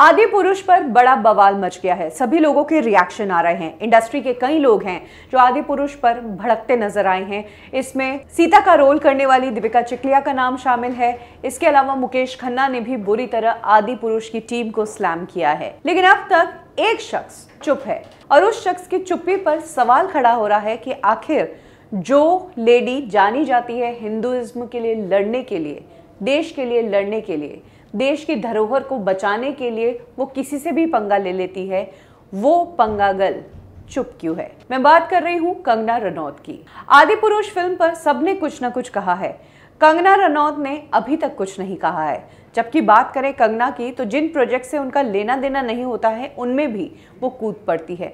आदि पुरुष पर बड़ा बवाल मच गया है सभी लोगों के रिएक्शन आ रहे हैं इंडस्ट्री के कई लोग हैं जो आदि पुरुष पर भड़कते नजर आए हैं इसमें सीता का रोल करने वाली दीपिका चिकलिया का नाम शामिल है इसके अलावा मुकेश खन्ना ने भी बुरी तरह आदि पुरुष की टीम को स्लैम किया है लेकिन अब तक एक शख्स चुप है और उस शख्स की चुप्पी पर सवाल खड़ा हो रहा है कि आखिर जो लेडी जानी जाती है हिंदुइज्म के लिए लड़ने के लिए देश के लिए लड़ने के लिए देश की धरोहर को बचाने के लिए वो किसी से भी पंगा ले लेती है वो पंगागल चुप क्यों है मैं बात कर रही हूँ कंगना रनौत की आदि पुरुष फिल्म पर सबने कुछ ना कुछ कहा है कंगना रनौत ने अभी तक कुछ नहीं कहा है जबकि बात करें कंगना की तो जिन प्रोजेक्ट से उनका लेना देना नहीं होता है उनमें भी वो कूद पड़ती है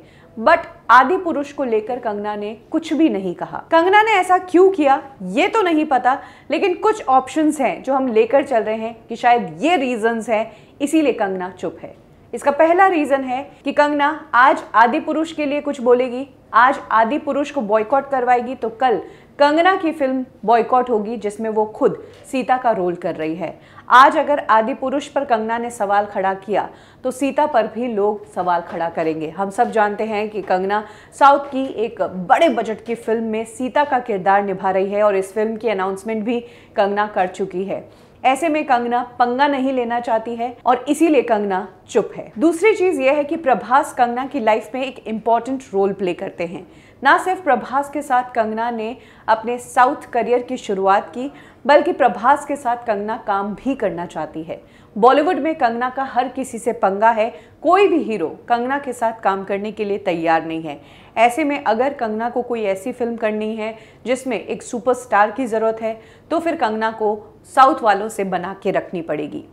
बट आदि पुरुष को लेकर कंगना ने कुछ भी नहीं कहा कंगना ने ऐसा क्यों किया ये तो नहीं पता लेकिन कुछ ऑप्शंस हैं जो हम लेकर चल रहे हैं कि शायद ये रीजंस हैं इसीलिए कंगना चुप है इसका पहला रीजन है कि कंगना आज आदि पुरुष के लिए कुछ बोलेगी आज आदि पुरुष को बॉयकॉट करवाएगी तो कल कंगना की फिल्म बॉयकॉट होगी जिसमें वो खुद सीता का रोल कर रही है आज अगर आदि पुरुष पर कंगना ने सवाल खड़ा किया तो सीता पर भी लोग सवाल खड़ा करेंगे हम सब जानते हैं कि कंगना साउथ की एक बड़े बजट की फिल्म में सीता का किरदार निभा रही है और इस फिल्म की अनाउंसमेंट भी कंगना कर चुकी है ऐसे में कंगना पंगा नहीं लेना चाहती है और इसीलिए कंगना चुप है दूसरी चीज यह है कि प्रभास कंगना की लाइफ में एक इम्पॉर्टेंट रोल प्ले करते हैं ना सिर्फ प्रभास के साथ कंगना ने अपने साउथ करियर की शुरुआत की बल्कि प्रभास के साथ कंगना काम भी करना चाहती है बॉलीवुड में कंगना का हर किसी से पंगा है कोई भी हीरो कंगना के साथ काम करने के लिए तैयार नहीं है ऐसे में अगर कंगना को कोई ऐसी फिल्म करनी है जिसमें एक सुपरस्टार की ज़रूरत है तो फिर कंगना को साउथ वालों से बना के रखनी पड़ेगी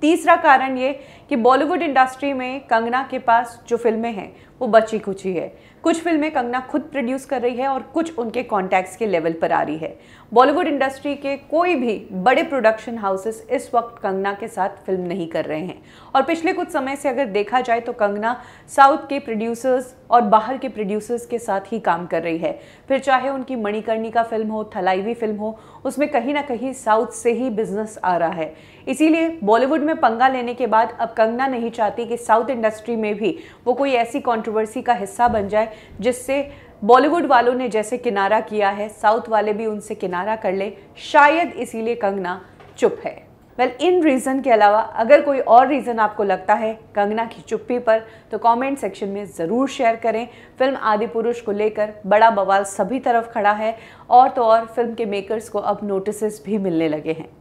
तीसरा कारण ये कि बॉलीवुड इंडस्ट्री में कंगना के पास जो फिल्में हैं वो बची खुची है कुछ फिल्में कंगना खुद प्रोड्यूस कर रही है और कुछ उनके कॉन्टैक्ट्स के लेवल पर आ रही है बॉलीवुड इंडस्ट्री के कोई भी बड़े प्रोडक्शन हाउसेस इस वक्त कंगना के साथ फिल्म नहीं कर रहे हैं और पिछले कुछ समय से अगर देखा जाए तो कंगना साउथ के प्रोड्यूसर्स और बाहर के प्रोड्यूसर्स के साथ ही काम कर रही है फिर चाहे उनकी मणिकर्णिका फिल्म हो थलाईवी फिल्म हो उसमें कहीं ना कहीं साउथ से ही बिजनेस आ रहा है इसीलिए बॉलीवुड में पंगा लेने के बाद अब कंगना नहीं चाहती कि साउथ इंडस्ट्री में भी वो कोई ऐसी कॉन्ट्रो कंट्रोवर्सी का हिस्सा बन जाए जिससे बॉलीवुड वालों ने जैसे किनारा किया है साउथ वाले भी उनसे किनारा कर ले शायद इसीलिए कंगना चुप है वेल इन रीज़न के अलावा अगर कोई और रीज़न आपको लगता है कंगना की चुप्पी पर तो कमेंट सेक्शन में ज़रूर शेयर करें फिल्म आदि पुरुष को लेकर बड़ा बवाल सभी तरफ खड़ा है और तो और फिल्म के मेकर्स को अब नोटिस भी मिलने लगे हैं